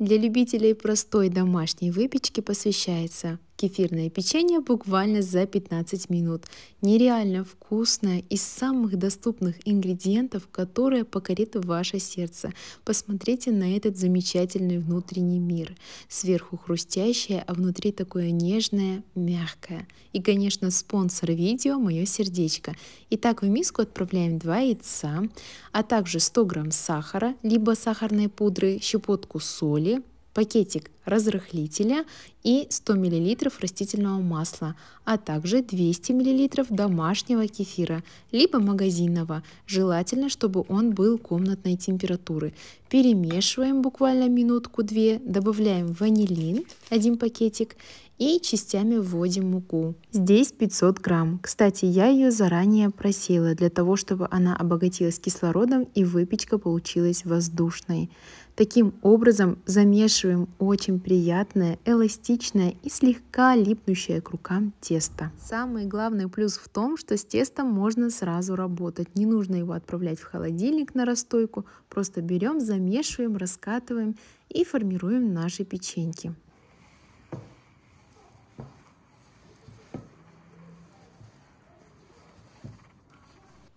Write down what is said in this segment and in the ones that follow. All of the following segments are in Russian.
Для любителей простой домашней выпечки посвящается Кефирное печенье буквально за 15 минут. Нереально вкусное из самых доступных ингредиентов, которое покорит ваше сердце. Посмотрите на этот замечательный внутренний мир. Сверху хрустящее, а внутри такое нежное, мягкое. И, конечно, спонсор видео – мое сердечко. Итак, в миску отправляем 2 яйца, а также 100 грамм сахара, либо сахарной пудры, щепотку соли, пакетик разрыхлителя и 100 мл растительного масла, а также 200 мл домашнего кефира, либо магазинного, желательно, чтобы он был комнатной температуры. Перемешиваем буквально минутку-две, добавляем ванилин, один пакетик, и частями вводим муку. Здесь 500 грамм. Кстати, я ее заранее просила, для того, чтобы она обогатилась кислородом и выпечка получилась воздушной. Таким образом замешиваем очень приятное, эластичное и слегка липнущее к рукам тесто. Самый главный плюс в том, что с тестом можно сразу работать. Не нужно его отправлять в холодильник на расстойку, просто берем, замешиваем, раскатываем и формируем наши печеньки.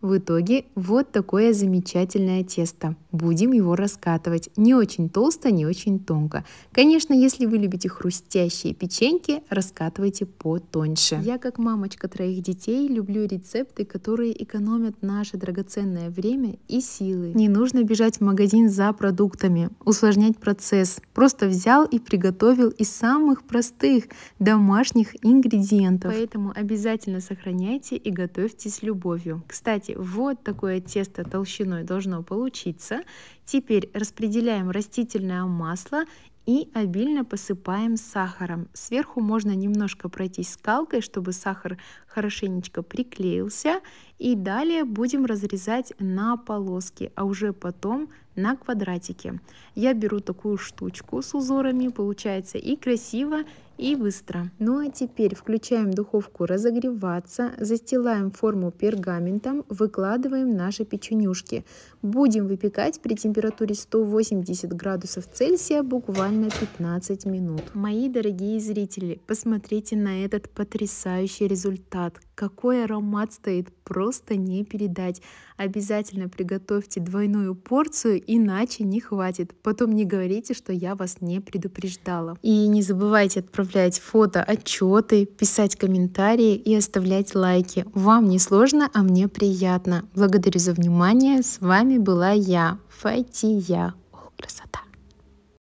В итоге вот такое замечательное тесто. Будем его раскатывать. Не очень толсто, не очень тонко. Конечно, если вы любите хрустящие печеньки, раскатывайте потоньше. Я, как мамочка троих детей, люблю рецепты, которые экономят наше драгоценное время и силы. Не нужно бежать в магазин за продуктами, усложнять процесс. Просто взял и приготовил из самых простых домашних ингредиентов. Поэтому обязательно сохраняйте и готовьте с любовью. Кстати, Смотрите, вот такое тесто толщиной должно получиться. Теперь распределяем растительное масло и обильно посыпаем сахаром. Сверху можно немножко пройтись скалкой, чтобы сахар хорошенечко приклеился. И далее будем разрезать на полоски, а уже потом на квадратики. Я беру такую штучку с узорами, получается и красиво, и быстро. Ну а теперь включаем духовку разогреваться, застилаем форму пергаментом, выкладываем наши печенюшки. Будем выпекать при температуре 180 градусов Цельсия буквально 15 минут. Мои дорогие зрители, посмотрите на этот потрясающий результат шат. Какой аромат стоит, просто не передать. Обязательно приготовьте двойную порцию, иначе не хватит. Потом не говорите, что я вас не предупреждала. И не забывайте отправлять фото, отчеты, писать комментарии и оставлять лайки. Вам не сложно, а мне приятно. Благодарю за внимание. С вами была я, Файтия. О, красота.